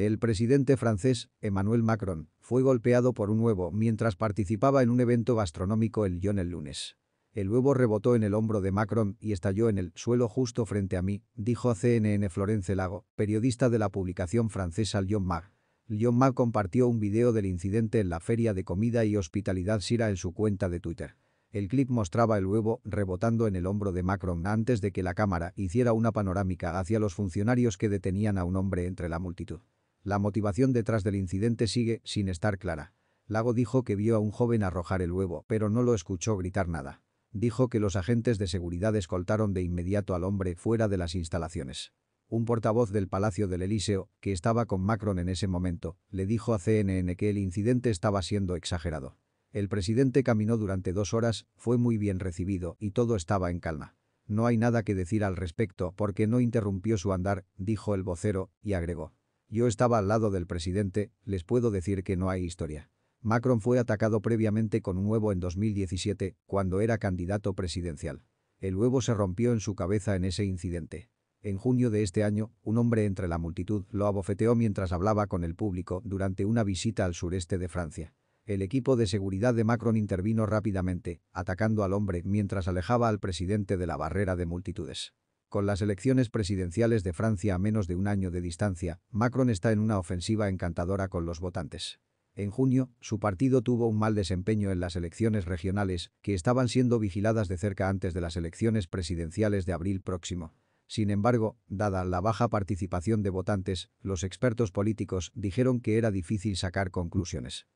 El presidente francés, Emmanuel Macron, fue golpeado por un huevo mientras participaba en un evento gastronómico el Lyon el lunes. El huevo rebotó en el hombro de Macron y estalló en el suelo justo frente a mí, dijo CNN Florence Lago, periodista de la publicación francesa Lyon Mag. Lyon Mag compartió un video del incidente en la feria de comida y hospitalidad Sira en su cuenta de Twitter. El clip mostraba el huevo rebotando en el hombro de Macron antes de que la cámara hiciera una panorámica hacia los funcionarios que detenían a un hombre entre la multitud. La motivación detrás del incidente sigue sin estar clara. Lago dijo que vio a un joven arrojar el huevo, pero no lo escuchó gritar nada. Dijo que los agentes de seguridad escoltaron de inmediato al hombre fuera de las instalaciones. Un portavoz del Palacio del Elíseo, que estaba con Macron en ese momento, le dijo a CNN que el incidente estaba siendo exagerado. El presidente caminó durante dos horas, fue muy bien recibido y todo estaba en calma. No hay nada que decir al respecto porque no interrumpió su andar, dijo el vocero, y agregó. Yo estaba al lado del presidente, les puedo decir que no hay historia. Macron fue atacado previamente con un huevo en 2017, cuando era candidato presidencial. El huevo se rompió en su cabeza en ese incidente. En junio de este año, un hombre entre la multitud lo abofeteó mientras hablaba con el público durante una visita al sureste de Francia. El equipo de seguridad de Macron intervino rápidamente, atacando al hombre mientras alejaba al presidente de la barrera de multitudes. Con las elecciones presidenciales de Francia a menos de un año de distancia, Macron está en una ofensiva encantadora con los votantes. En junio, su partido tuvo un mal desempeño en las elecciones regionales, que estaban siendo vigiladas de cerca antes de las elecciones presidenciales de abril próximo. Sin embargo, dada la baja participación de votantes, los expertos políticos dijeron que era difícil sacar conclusiones.